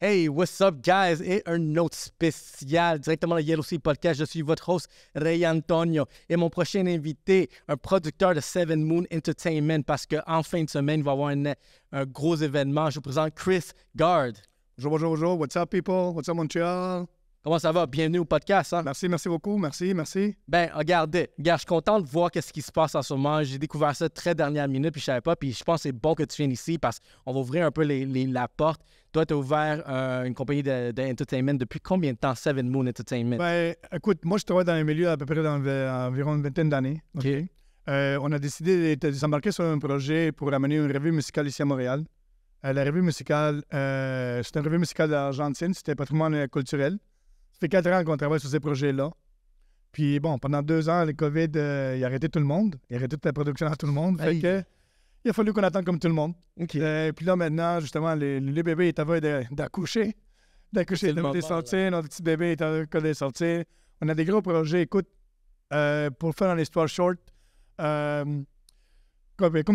Hey, what's up, guys? Et un autre spécial directement de Yellow Sea Podcast. Je suis votre host, Ray Antonio. Et mon prochain invité, un producteur de Seven Moon Entertainment, parce qu'en fin de semaine, il va y avoir un, gros événement. Je vous présente Chris Gard. Bonjour, bonjour, bonjour. What's up, people? What's up, Montreal? Comment ça va? Bienvenue au podcast. Hein? Merci, merci beaucoup. Merci, merci. Ben, regardez, regarde, je suis content de voir qu'est-ce qui se passe en ce moment. J'ai découvert ça très dernière minute, puis je savais pas. Puis je pense que c'est bon que tu viennes ici parce qu'on va ouvrir un peu la porte. Toi, tu as ouvert euh, une compagnie d'entertainment depuis combien de temps, Seven Moon Entertainment? Ben, écoute, moi, je travaille dans un milieu à peu près d'environ une vingtaine d'années. OK. Euh, on a décidé de, s'embarquer sur un projet pour amener une revue musicale ici à Montréal. Euh, la revue musicale, c'est une revue musicale d'Argentine. c'était patrimoine culturel. Ça fait quatre ans qu'on travaille sur ces projets-là. Puis bon, pendant deux ans, le COVID, euh, il a arrêté tout le monde. Il a arrêté toute la production à tout le monde. il a fallu qu'on attende comme tout le monde. Euh, puis là, maintenant, justement, le, bébé est en train d'accoucher. D'accoucher, de, sortir. Notre petit bébé est en train de sortir. On a des gros projets. Écoute, euh, pour faire une histoire short, comme,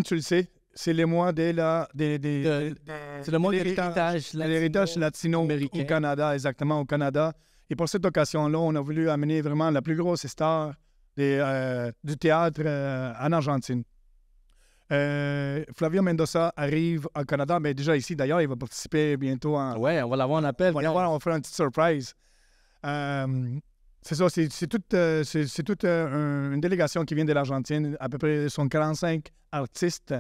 tu le sais, c'est les mois la. Des, c'est le mois de l'héritage latino américain. au Canada, exactement, au Canada. Et pour cette occasion-là, on a voulu amener vraiment la plus grosse star euh, du théâtre euh, en Argentine. Euh, Flavio Mendoza arrive au Canada, mais ben, déjà ici d'ailleurs, il va participer bientôt. En... Ouais, on va l'avoir en appel. On va on va faire une petite surprise. c'est ça, c'est, toute, une délégation qui vient de l'Argentine, à peu près sont 45 artistes.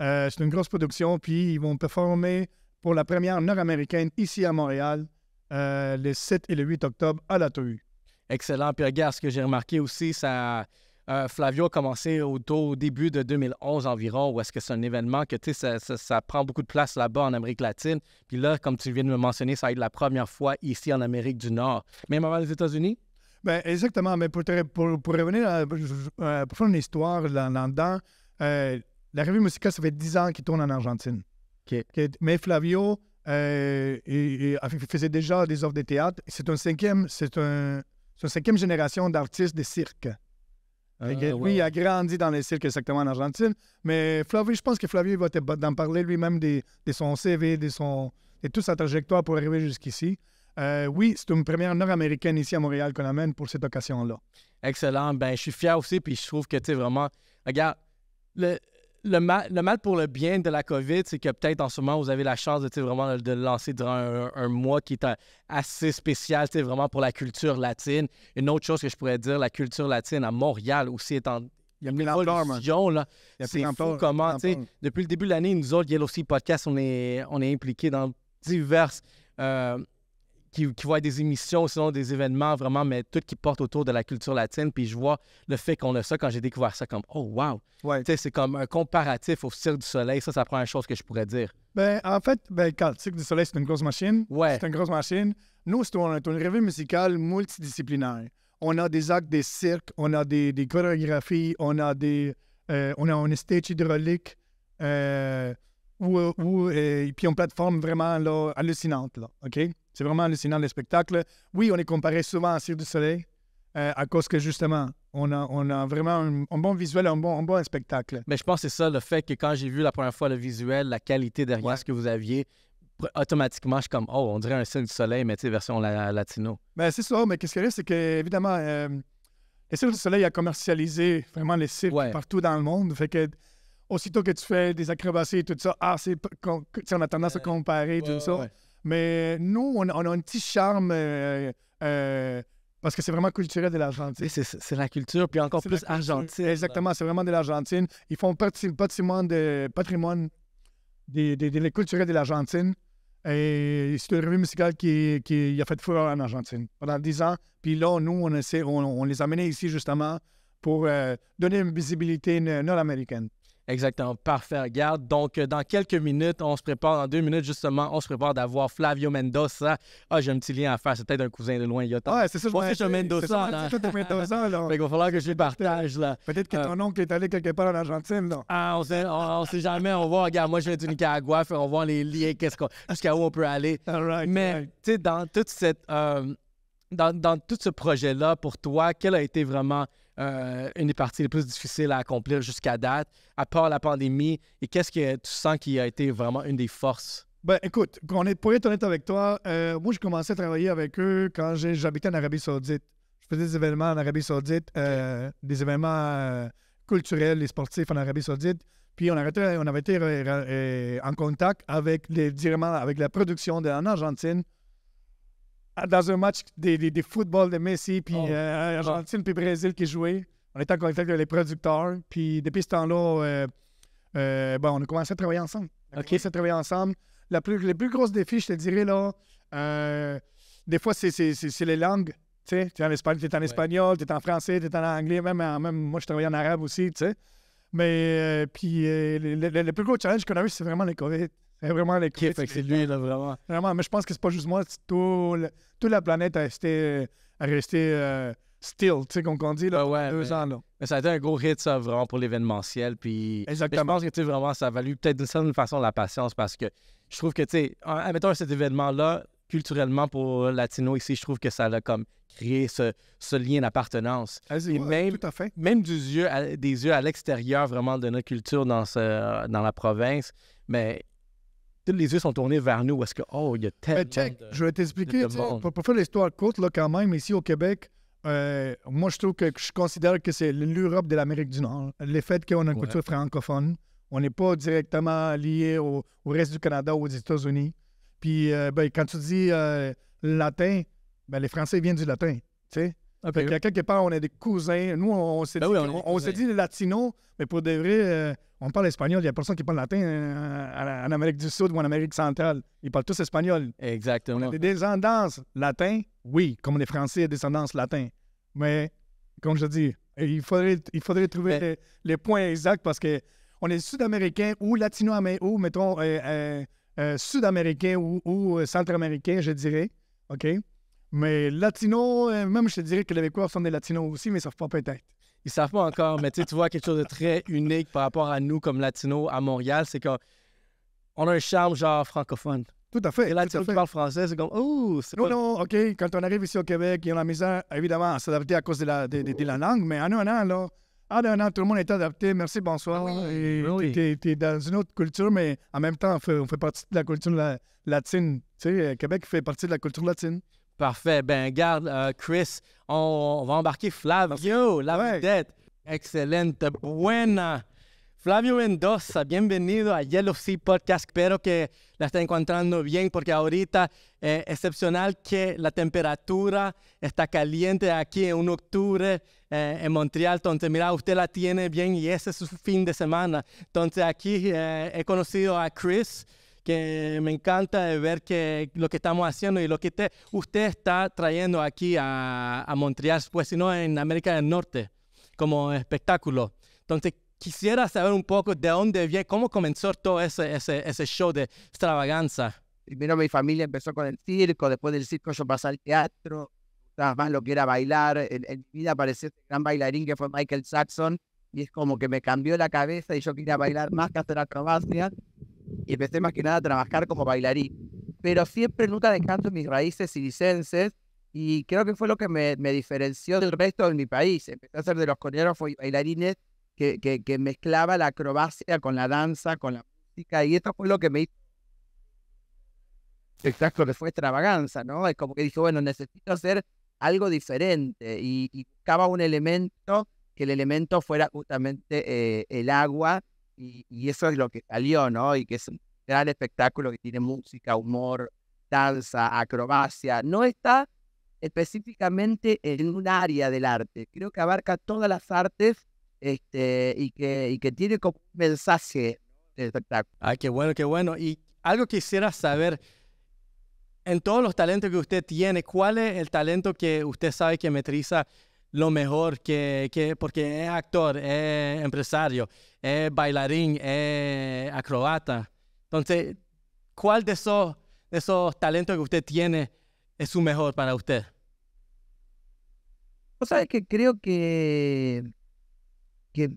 c'est une grosse production, puis ils vont performer pour la première nord-américaine ici à Montréal. Euh, le 7 et le 8 octobre à la TOU. Excellent. Puis regarde, ce que j'ai remarqué aussi, ça, euh, Flavio a commencé au, début de 2011 environ, où est-ce que c'est un événement que ça, ça, ça, prend beaucoup de place là-bas en Amérique latine. Puis là, comme tu viens de me mentionner, ça va être la première fois ici en Amérique du Nord, même avant les États-Unis. Bien, exactement. Mais pour, revenir, à, euh, pour une histoire là-dedans, la revue Musica, ça fait 10 ans qu'il tourne en Argentine. Mais Flavio, euh, il faisait déjà des offres de théâtre. C'est un cinquième, c'est un, une cinquième génération d'artistes de cirque. Ah, oui, il, a grandi dans les cirques exactement en Argentine. Mais Flavie, je pense que Flavie va d'en parler lui-même de, son CV, de, son, de toute sa trajectoire pour arriver jusqu'ici. Euh, oui, c'est une première nord-américaine ici à Montréal qu'on amène pour cette occasion-là. Excellent. Ben, je suis fier aussi, puis je trouve que, tu sais, vraiment, regarde, le, le mal, pour le bien de la COVID, c'est que peut-être en ce moment, vous avez la chance de vraiment de lancer durant un, mois qui est assez spécial, vraiment pour la culture latine. Une autre chose que je pourrais dire, la culture latine à Montréal aussi est en, il y a une C'est comment, tu sais, depuis le début de l'année, nous autres, y Sea Podcast, on est, on est impliqués dans diverses euh, qui, qui, des émissions, sinon des événements vraiment, mais tout qui porte autour de la culture latine. Puis je vois le fait qu'on a ça quand j'ai découvert ça comme Oh wow! Ouais. C'est comme un comparatif au Cirque du Soleil. Ça, c'est la première chose que je pourrais dire. Ben, en fait, ben, le Cirque du Soleil, c'est une grosse machine. Ouais. C'est une grosse machine. Nous, c'est une, revue musicale multidisciplinaire. On a des actes des cirques, on a des, chorégraphies, on a des. Euh, on a un stage hydraulique. Euh, ou, euh, et puis une plateforme vraiment là, hallucinante. Là, OK? C'est vraiment hallucinant des spectacles. Oui, on est comparé souvent à Cirque du Soleil euh, à cause que justement, on a, vraiment un, bon visuel, un bon, bon spectacle. Mais je pense que c'est ça, le fait que quand j'ai vu la première fois le visuel, la qualité derrière ce que vous aviez, automatiquement, je suis comme, oh, on dirait un Cirque du Soleil, mais tu sais, version latino. Mais ben, c'est ça, mais qu'est-ce qu'il y a, c'est qu'évidemment, euh, le Cirque du Soleil a commercialisé vraiment les cirques partout dans le monde. Fait que aussitôt que tu fais des acrobaties et tout ça, ah, c'est, on a tendance à euh, comparer tout ça. Mais nous, on, a un petit charme euh, euh, parce que c'est vraiment culturel de l'Argentine. C'est la culture, puis encore plus argentine. Exactement, c'est vraiment de l'Argentine. Ils font partie du patrimoine, de, des, de l'Argentine. Et c'est une revue musicale qui, a fait fureur en Argentine pendant 10 ans. Puis là, nous, on, essaie, on, les a amenés ici justement pour euh, donner une visibilité nord-américaine. Exactement, parfait. Regarde, donc euh, dans quelques minutes, on se prépare, dans deux minutes justement, on se prépare d'avoir Flavio Mendoza. Ah, j'ai un petit lien à faire, c'est peut-être un cousin de loin, il y a Ouais, c'est ça, je que Mendoza. C'est ça, Mendoza, là. Fait qu'il va falloir que je partage, là. Peut-être que ton euh. oncle est allé quelque part en Argentine, non? Ah, on sait, on, sait jamais, on va voir. regarde, moi je viens du Nicaragua, on voit les liens, qu'est-ce qu'on, jusqu'à où on peut aller. Mais, tu sais, dans toute cette, euh, dans, tout ce projet-là, pour toi, quel a été vraiment euh, une des parties les plus difficiles à accomplir jusqu'à date, à part la pandémie? Et qu'est-ce que tu sens qui a été vraiment une des forces? Ben, écoute, est, pour être honnête avec toi, euh, moi, j'ai commençais à travailler avec eux quand j'habitais en Arabie Saoudite. Je faisais des événements en Arabie Saoudite, euh, des événements culturels et sportifs en Arabie Saoudite. Puis on, avait été en contact avec les, avec la production de, en Argentine dans un match des, football de Messi, puis oh. euh, Argentine, puis Brésil qui jouait. On était en contact avec les producteurs. Puis depuis ce temps-là, euh, euh, bon, on a commencé à travailler ensemble. On a commencé à travailler ensemble. La plus, les plus gros défi, je te dirais, là, des fois, c'est les langues. Tu es en, en espagnol, tu es en français, tu es en anglais, même, moi, je travaille en arabe aussi. Mais puis le, plus gros challenge qu'on a eu, c'est vraiment les COVID. C'est vraiment l'équipe, c'est lui, là, vraiment. Vraiment, mais je pense que c'est pas juste moi, toute la planète a resté, a resté euh, still, tu sais, comme on dit, ah deux ans, Mais ça a été un gros hit, ça, vraiment, pour l'événementiel. Puis, Exactement. Je pense que, tu sais, vraiment, ça a valu peut-être d'une certaine façon la patience parce que je trouve que, tu sais, admettons cet événement-là, culturellement pour Latino ici, je trouve que ça a comme créé ce, lien d'appartenance. tout à fait. Même des yeux à, des yeux à l'extérieur vraiment de notre culture dans, ce, dans la province, mais tous les yeux sont tournés vers nous. Est-ce que, oh, il y a tellement. je vais t'expliquer. Pour, faire l'histoire courte, là, quand même, ici au Québec, euh, moi, je trouve que je considère que c'est l'Europe de l'Amérique du Nord. Le fait qu'on a une culture francophone, on n'est pas directement lié au, reste du Canada ou aux États-Unis. Puis, euh, ben, quand tu dis euh, latin, ben, les Français viennent du latin. Tu sais? quelque part, on a des cousins. Nous, on, s'est ben dit, les Latinos, mais pour de vrai, on parle espagnol, il n'y a personne qui parle latin hein, en, Amérique du Sud ou en Amérique centrale. Ils parlent tous espagnol. Exactement. des descendances latins, oui, comme les Français, descendances latins. Mais, comme je dis, il faudrait, il faudrait trouver les, points exacts parce que on est sud-américain ou latino-américain ou, mettons, euh, euh, euh, sud-américain ou, ou centre-américain, je dirais. OK? Mais latino, même je te dirais que les Québécois sont des latinos aussi, mais ça ne pas peut-être ils savent pas encore, mais tu vois quelque chose de très unique par rapport à nous comme latinos à Montréal, c'est qu'on a un charme genre francophone. Tout à fait. Et là, tu parles français, c'est comme, oh, c'est Non, non, OK. Quand on arrive ici au Québec, il y a la misère, évidemment, à s'adapter à cause de la, langue, mais en un an, un an, tout le monde est adapté. Merci, bonsoir. Oui, Tu es, dans une autre culture, mais en même temps, on fait, partie de la culture latine. Tu sais, euh, Québec fait partie de la culture latine. Perfecto, Ben, garde, euh, Chris, on, a va embarquer Flavio, la verdad, Excelente. Buena. Flavio Mendoza, bienvenido a Yellow Sea Podcast. Espero que la está encontrando bien porque ahorita es eh, excepcional que la temperatura está caliente aquí en un octubre eh, en Montreal. Entonces, mira, usted la tiene bien y ese es su fin de semana. Entonces, aquí eh, he conocido a Chris, que me encanta ver que lo que estamos haciendo y lo que usted está trayendo aquí a, a Montreal, pues sino en América del Norte, como espectáculo. Entonces, quisiera saber un poco de dónde viene, cómo comenzó todo ese, ese, ese show de extravaganza. Primero mi familia empezó con el circo, después del circo yo pasé al teatro, más lo que era bailar. En, mi vida apareció este gran bailarín que fue Michael Jackson y es como que me cambió la cabeza y yo quería bailar más que hacer acrobacias y empecé más que nada a trabajar como bailarín. Pero siempre nunca dejando mis raíces silicenses y creo que fue lo que me, diferenció del resto de mi país. Empecé a ser de los coreógrafos y bailarines que, que, mezclaba la acrobacia con la danza, con la música y esto fue lo que me hizo. Exacto, que fue extravaganza, ¿no? Es como que dije, bueno, necesito hacer algo diferente y, y buscaba un elemento que el elemento fuera justamente eh, el agua y, eso es lo que salió, ¿no? Y que es un gran espectáculo que tiene música, humor, danza, acrobacia. No está específicamente en un área del arte. Creo que abarca todas las artes este, y, que, que tiene como mensaje el espectáculo. Ay, ah, qué bueno, qué bueno. Y algo quisiera saber, en todos los talentos que usted tiene, ¿cuál es el talento que usted sabe que metriza lo mejor? Que, porque es actor, es empresario, es bailarín, es acrobata. Entonces, ¿cuál de esos, esos talentos que usted tiene es su mejor para usted? Vos sabés que creo que, que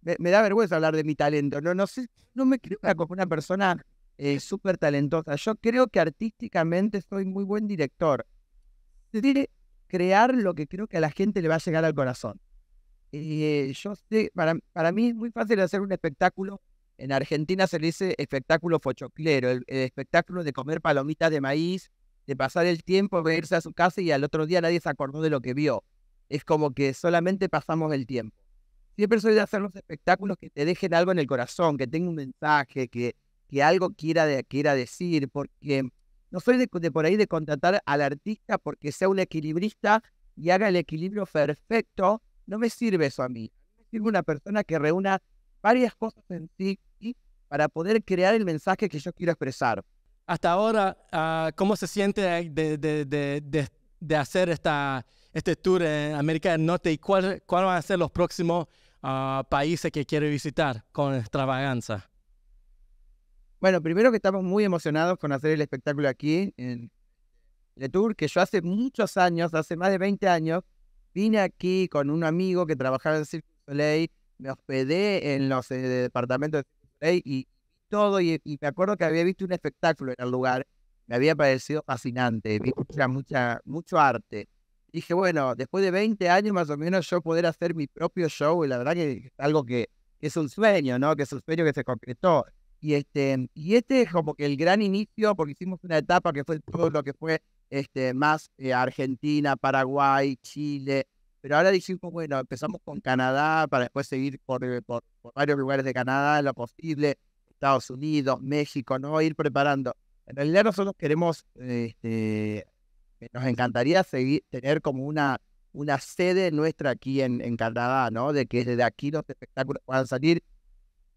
me, da vergüenza hablar de mi talento. No, no sé, no me creo como una persona eh, súper talentosa. Yo creo que artísticamente soy muy buen director. Es decir, crear lo que creo que a la gente le va a llegar al corazón. Eh, yo sé, para, para mí es muy fácil hacer un espectáculo. En Argentina se le dice espectáculo fochoclero, el, espectáculo de comer palomitas de maíz, de pasar el tiempo, venirse a su casa y al otro día nadie se acordó de lo que vio. Es como que solamente pasamos el tiempo. Siempre soy de hacer los espectáculos que te dejen algo en el corazón, que tenga un mensaje, que, que algo quiera, quiera decir, porque no soy de, por ahí de contratar al artista porque sea un equilibrista y haga el equilibrio perfecto no me sirve eso a mí. Me sirve una persona que reúna varias cosas en sí para poder crear el mensaje que yo quiero expresar. Hasta ahora, ah, ¿cómo se siente de, hacer esta, este tour en América del Norte y cuáles van a ser los próximos ah, países que quiere visitar con extravaganza? Bueno, primero que estamos muy emocionados con hacer el espectáculo aquí en el Tour, que yo hace muchos años, hace más de 20 años, Vine aquí con un amigo que trabajaba en Cirque du Soleil, me hospedé en los eh, departamentos de Cirque du Soleil y todo, y, me acuerdo que había visto un espectáculo en el lugar, me había parecido fascinante, vi mucha, mucho arte. Dije, bueno, después de 20 años más o menos yo poder hacer mi propio show, y la verdad que es algo que es un sueño, ¿no? Que es un sueño que se concretó. Y este, y este es como que el gran inicio, porque hicimos una etapa que fue todo lo que fue este, más eh, Argentina, Paraguay, Chile, pero ahora dijimos, bueno, empezamos con Canadá para después seguir por, eh, por, por varios lugares de Canadá, lo posible, Estados Unidos, México, ¿no? Ir preparando. En realidad nosotros queremos, este, eh, nos encantaría seguir, tener como una, una sede nuestra aquí en, en Canadá, ¿no? De que desde aquí los espectáculos puedan salir.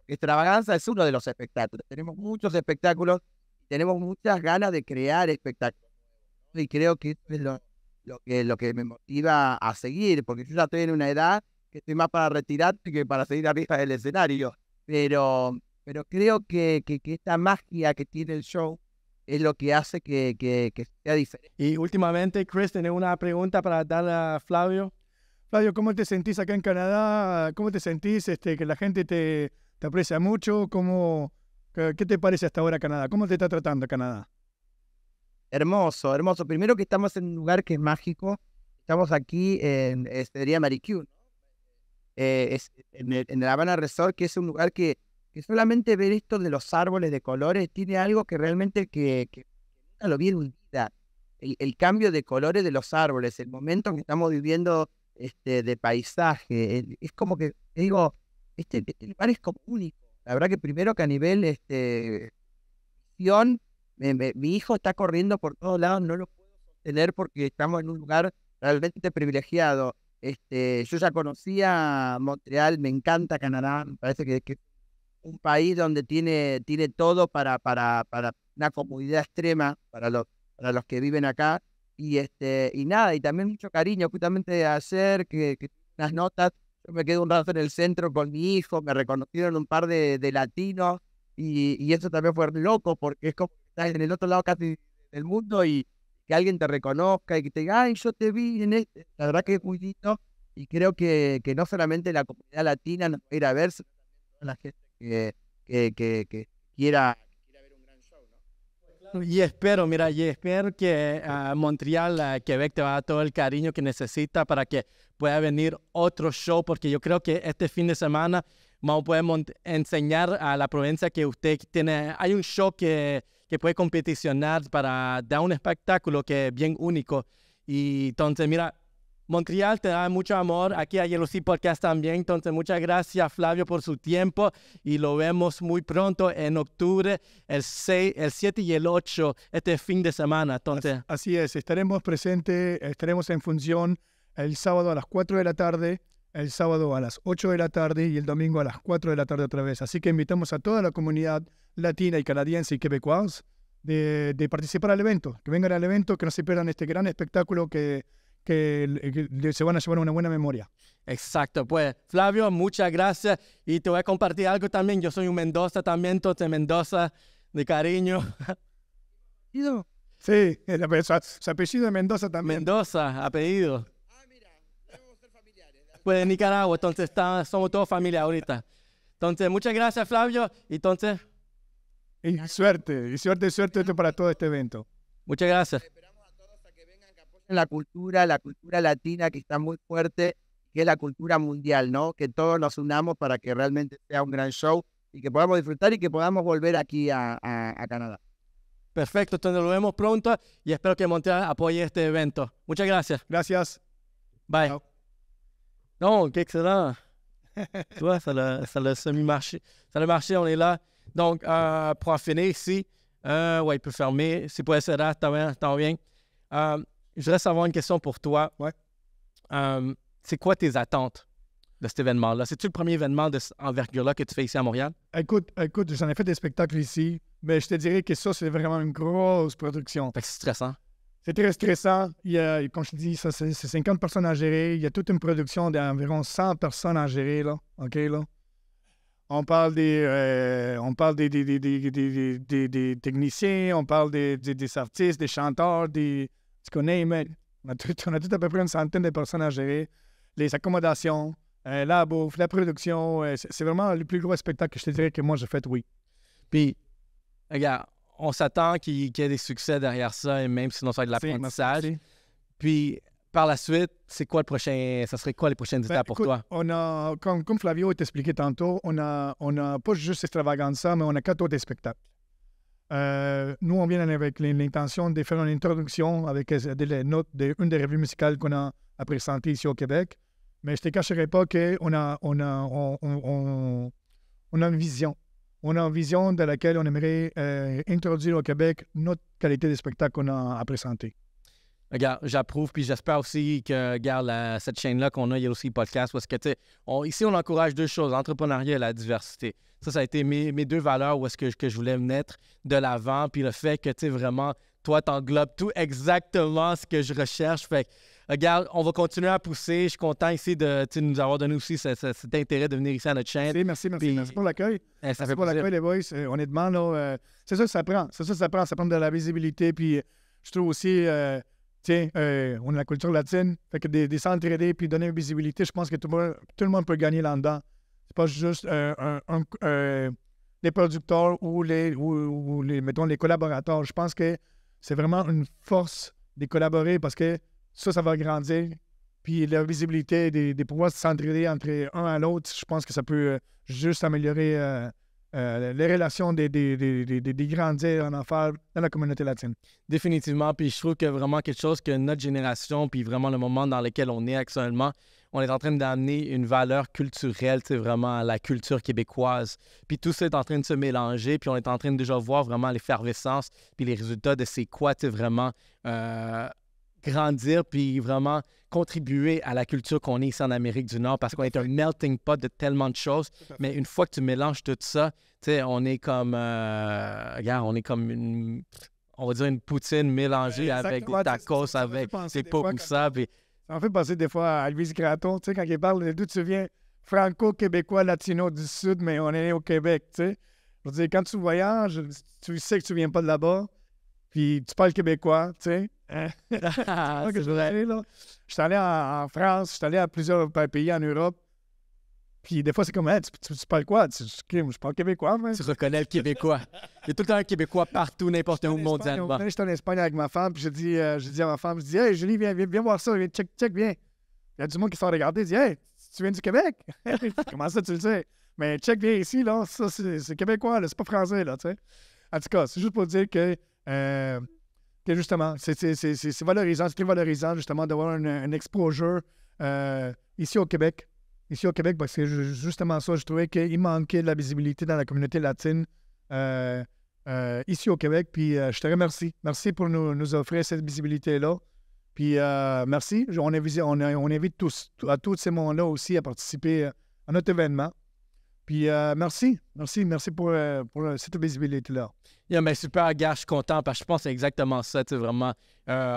Extravaganza es uno de los espectáculos. Tenemos muchos espectáculos, tenemos muchas ganas de crear espectáculos y creo que es lo, que, lo que me motiva a seguir, porque yo ya estoy en una edad que estoy más para retirarme que para seguir arriba del escenario, pero, pero creo que, que, esta magia que tiene el show es lo que hace que, que, sea diferente. Y últimamente, Chris, tenés una pregunta para dar a Flavio. Flavio, ¿cómo te sentís acá en Canadá? ¿Cómo te sentís este, que la gente te, te aprecia mucho? ¿Cómo, ¿Qué te parece hasta ahora Canadá? ¿Cómo te está tratando Canadá? Hermoso, hermoso. Primero que estamos en un lugar que es mágico. Estamos aquí en Estería Maricú, eh, en, la Habana Resort, que es un lugar que, solamente ver esto de los árboles de colores tiene algo que realmente que, lo vi en El, cambio de colores de los árboles, el momento que estamos viviendo este, de paisaje, es como que, digo, este, este, lugar es como único. La verdad que primero que a nivel este, mi hijo está corriendo por todos lados, no lo puedo sostener porque estamos en un lugar realmente privilegiado. Este, yo ya conocía Montreal, me encanta Canadá, me parece que, es un país donde tiene, tiene todo para, para, para una comodidad extrema para los, para los que viven acá. Y, este, y nada, y también mucho cariño, justamente ayer que, que unas notas, yo me quedé un rato en el centro con mi hijo, me reconocieron un par de, latinos y eso también fue loco porque es como estás en el otro lado casi del mundo y que alguien te reconozca y que te diga, ay, yo te vi en este. La verdad que es muy lindo y creo que, que no solamente la comunidad latina nos va a ir a ver, sino la gente que, que, que, que quiera y espero, mira, y espero que ah, Montreal, ah, Quebec te va a dar todo el cariño que necesita para que pueda venir otro show, porque yo creo que este fin de semana vamos a poder enseñar a la provincia que usted tiene. Hay un show que que puede competicionar para dar un espectáculo que es bien único. Y entonces, mira, Montreal te da mucho amor aquí a Yellow Sea Podcast también. Entonces, muchas gracias, Flavio, por su tiempo y lo vemos muy pronto en octubre, el, 6, el 7 y el 8, este fin de semana. Entonces, así es, estaremos presentes, estaremos en función el sábado a las 4 de la tarde, el sábado a las 8 de la tarde y el domingo a las 4 de la tarde otra vez. Así que invitamos a toda la comunidad latina y canadiense y quebecuas de, de, participar al evento, que vengan al evento, que no se pierdan este gran espectáculo que, que, se van a llevar una buena memoria. Exacto, pues Flavio, muchas gracias y te voy a compartir algo también. Yo soy un Mendoza también, entonces Mendoza de cariño. Sí, apellido, su apellido de Mendoza también. Mendoza, apellido. Ah, mira, debemos ser familiares. Pues de Nicaragua, entonces está, somos todos familia ahorita. Entonces, muchas gracias, Flavio. Entonces. Y suerte, y suerte, suerte para todo este evento. Muchas gracias. Esperamos a todos a que vengan, que apoyar la cultura, la cultura latina que está muy fuerte, que es la cultura mundial, ¿no? Que todos nos unamos para que realmente sea un gran show y que podamos disfrutar y que podamos volver aquí a, Canadá. Perfecto, entonces nos vemos pronto y espero que Montreal apoye este evento. Muchas gracias. Gracias. Bye. No, qué excelente. Tú, ça le, ça semi-marché. Ça le marché, on est Donc, euh, pour en finir ici, euh, ouais, il peut fermer. C'est pour SRA, t'en viens. Euh, je voudrais savoir une question pour toi. Ouais. Euh, c'est quoi tes attentes de cet événement-là? C'est-tu le premier événement de cette envergure-là que tu fais ici à Montréal? Écoute, écoute j'en ai fait des spectacles ici, mais je te dirais que ça, c'est vraiment une grosse production. Fait que c'est stressant. C'est très stressant. Il y a, comme je te dis, c'est 50 personnes à gérer. Il y a toute une production d'environ 100 personnes à gérer. Là. OK, là? on parle des, euh, on parle des, techniciens, on parle des, artistes, des chanteurs, des. Tu connais, mais on a, tout, à peu près une centaine de personnes à gérer. Les accommodations, euh, la bouffe, la production. Euh, c'est vraiment le plus gros spectacle que je te dirais que moi j'ai fait, oui. Puis, regarde, on s'attend qu'il y ait des succès derrière ça, et même si ça va de l'apprentissage. Puis, par la suite, c'est quoi le prochain, ça serait quoi les prochaines ben, étapes pour toi? On a, comme, Flavio t'a expliqué tantôt, on a, on a pas juste ça, mais on a quatre autres spectacles. Euh, nous, on vient avec l'intention de faire une introduction avec des notes d'une des revues musicales qu'on a présentées ici au Québec. Mais je ne te cacherai pas qu'on a, on a, on, a une vision. On a une vision de laquelle on aimerait euh, introduire au Québec notre qualité de spectacle qu'on a à regarde, j'approuve, puis j'espère aussi que, regarde, cette chaîne-là qu'on a, il y a aussi podcast, parce que, tu sais, ici, on encourage deux choses, l'entrepreneuriat et la diversité. Ça, ça a été mes, mes deux valeurs où est-ce que, que je voulais mettre de l'avant, puis le fait que, tu sais, vraiment, toi, t'englobes tout exactement ce que je recherche. Fait regarde, on va continuer à pousser. Je suis content ici de, nous avoir donné aussi cet intérêt de venir ici à notre chaîne. Merci, merci, merci. pour l'accueil. Eh, merci pour l'accueil, les boys. Euh, honnêtement, là, euh, c'est ça ça prend. C'est ça ça prend. Ça prend de la visibilité. Puis je trouve aussi, euh, euh, on a la culture latine. Fait que des, centres puis donner une visibilité, je pense que tout le monde, peut gagner là-dedans. C'est pas juste euh, euh, les producteurs ou les, ou, les, mettons, les collaborateurs. Je pense que c'est vraiment une force de collaborer parce que ça, ça va grandir. Puis la visibilité, des, des pouvoirs s'entraider entre un à l'autre, je pense que ça peut juste améliorer euh, les relations des, des, des, en affaires dans la communauté latine. Définitivement. Puis je trouve que vraiment quelque chose que notre génération, puis vraiment le moment dans lequel on est actuellement, on est en train d'amener une valeur culturelle, c'est vraiment la culture québécoise. Puis tout ça est en train de se mélanger, puis on est en train de déjà voir vraiment l'effervescence, puis les résultats de c'est quoi, c'est vraiment euh, grandir puis vraiment contribuer à la culture qu'on est ici en Amérique du Nord parce qu'on est un melting pot de tellement de choses. Mais une fois que tu mélanges tout ça, tu sais, on est comme, euh, regarde, on est comme une, on va dire une poutine mélangée avec des tacos, avec des pas comme Ça me fait passer des fois à Louise Graton, tu sais, quand il parle d'où tu viens, franco-québécois, latino du Sud, mais on est au Québec, tu sais. quand tu voyages, tu sais que tu viens pas de là-bas, puis tu parles québécois, tu sais je suis allé en, France, je suis allé à plusieurs pays en Europe. Puis des fois, c'est comme, hein, tu, tu, parles quoi? Tu, je, je parle québécois, mais. Tu reconnais le québécois. Il y a tout le temps un québécois partout, n'importe où, monde. mondialement. J'étais en Espagne avec ma femme, puis je dis, euh, je dis à ma femme, je dis, hey, Julie, viens, viens, voir ça, viens, check, check, viens. Il y a du monde qui s'en regarder. il dit, hey, tu viens du Québec? Comment ça, tu le sais? Mais check, viens ici, là, ça, c'est québécois, là, c'est pas français, là, tu sais. En tout cas, c'est juste pour dire que. Euh, justement, c'est valorisant, c'est valorisant justement d'avoir un, exposure euh, ici au Québec. Ici au Québec, parce que justement ça, je trouvais qu'il manquait de la visibilité dans la communauté latine euh, euh, ici au Québec. Puis je te remercie. Merci pour nous, offrir cette visibilité-là. Puis merci. On invite, invite tous, à tous ces moments là aussi à participer à notre événement. Puis euh, merci, merci, merci pour, euh, euh, cette visibilité-là. Yeah, mais super, gars, je suis content parce que je pense que c'est exactement ça, tu vraiment.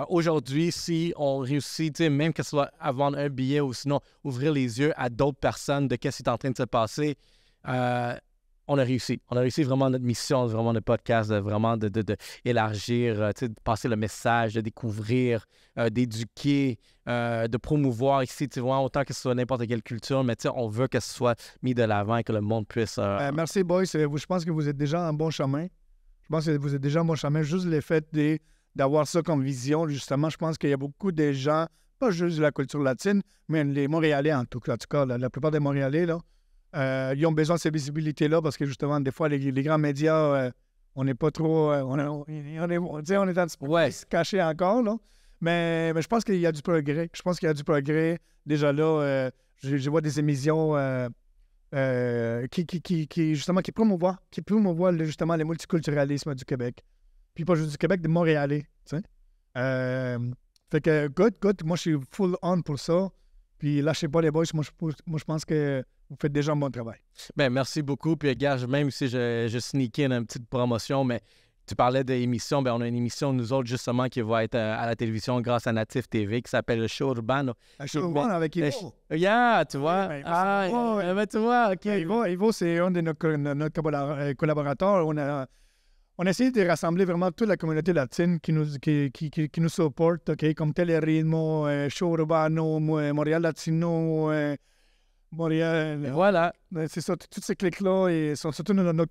Aujourd'hui, si on réussit, même que ce soit à vendre un billet ou sinon ouvrir les yeux à d'autres personnes de ce qui est en train de se passer, on a réussi. On a réussi vraiment notre mission, vraiment le podcast, vraiment de, de, euh, de passer le message, de découvrir, euh, d'éduquer, euh, de promouvoir ici, tu vois, autant que ce soit n'importe quelle culture, mais on veut que ce soit mis de l'avant et que le monde puisse. Ben, merci, boys. Je pense que vous êtes déjà en bon chemin. Je pense que vous êtes déjà en bon chemin. Juste le fait d'avoir ça comme vision, justement, je pense qu'il y a beaucoup de gens, pas juste de la culture latine, mais les Montréalais en tout cas, en tout cas la, la plupart des Montréalais, là, euh, ils ont besoin de cette visibilité-là parce que justement, des fois, les, grands médias, euh, on n'est pas trop. Euh, on, on, est, on, est caché encore. Mais, je pense qu'il y a du progrès. Je pense qu'il y a du progrès. Déjà là, je, vois des émissions qui, qui, qui, justement, qui promouvoient, qui justement le multiculturalisme du Québec. Puis pas juste du Québec, des Montréalais. fait que, good, good. Moi, je suis full on pour ça. Puis lâchez pas les boys. Moi, je, pense que vous faites déjà un bon travail. Bien, merci beaucoup. Puis, gage, même si je, je sneak une petite promotion, mais tu parlais d'émission. Bien, on a une émission, nous autres, justement, qui va être euh, à la télévision grâce à Natif TV qui s'appelle Le Show Urban. Le Show Urban avec Ivo. Eh, yeah, tu vois. Ben, ah, eh, ben, tu vois, OK. Ivo, c'est un de nos, nos collaborateurs. On a on a de rassembler vraiment toute la communauté latine qui nous, qui, qui, qui, nous supporte, comme Telerismo, euh, Show Urbano, euh, Montréal Latino, euh, Montréal. voilà. C'est ça, toutes ces clics-là, et sont surtout nos,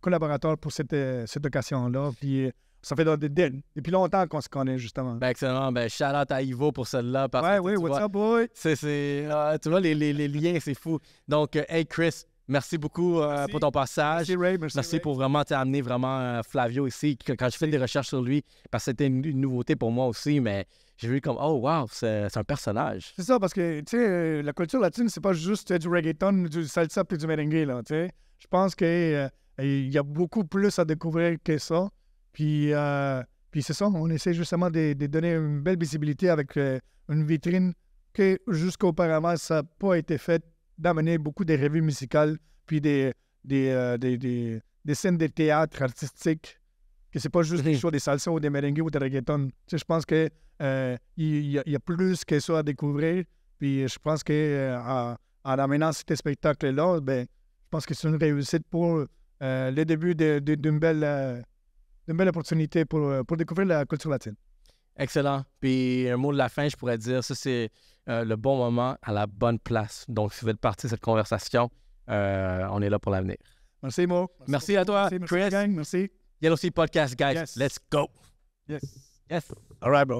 collaborateurs pour cette, cette occasion-là. Puis ça fait des depuis longtemps qu'on se connaît, justement. Ben, excellent. Ben, shout out à Ivo pour celle-là. Oui, ouais, oui, what's up, boy? C'est, c'est, ah, tu vois, les, les, liens, c'est fou. Donc, hey, Chris, Merci beaucoup euh, pour ton passage. Merci, Ray. Merci, pour vraiment t'amener vraiment euh, Flavio ici. Quand je fais des recherches sur lui, parce que c'était une, nouveauté pour moi aussi, mais j'ai vu comme, oh, wow, c'est un personnage. C'est ça, parce que, tu sais, euh, la culture latine, c'est pas juste du reggaeton, du salsa et du merengue, Je pense qu'il y a beaucoup plus à découvrir que ça. Puis, puis c'est ça, on essaie justement de, donner une belle visibilité avec une vitrine que jusqu'auparavant, ça n'a pas été faite d'amener beaucoup de revues musicales, puis des, des, euh, des, des, scènes de théâtre artistique, que c'est pas juste des shows des salsa ou des merengues ou des reggaeton. je pense qu'il euh, il y, a plus que ça à découvrir, puis je pense que euh, en, amenant ce spectacle-là, ben, je pense que c'est une réussite pour le début d'une belle, belle opportunité pour, pour découvrir la culture latine. Excellent. Puis un mot de la fin, je pourrais dire, ça c'est euh, le bon moment à la bonne place. Donc, si vous êtes partie de cette conversation, euh, on est là pour l'avenir. Merci, Mo. Merci, à toi, merci, merci Chris. Yellow Sea Podcast, guys. Let's go. Yes. Yes. All right, bro.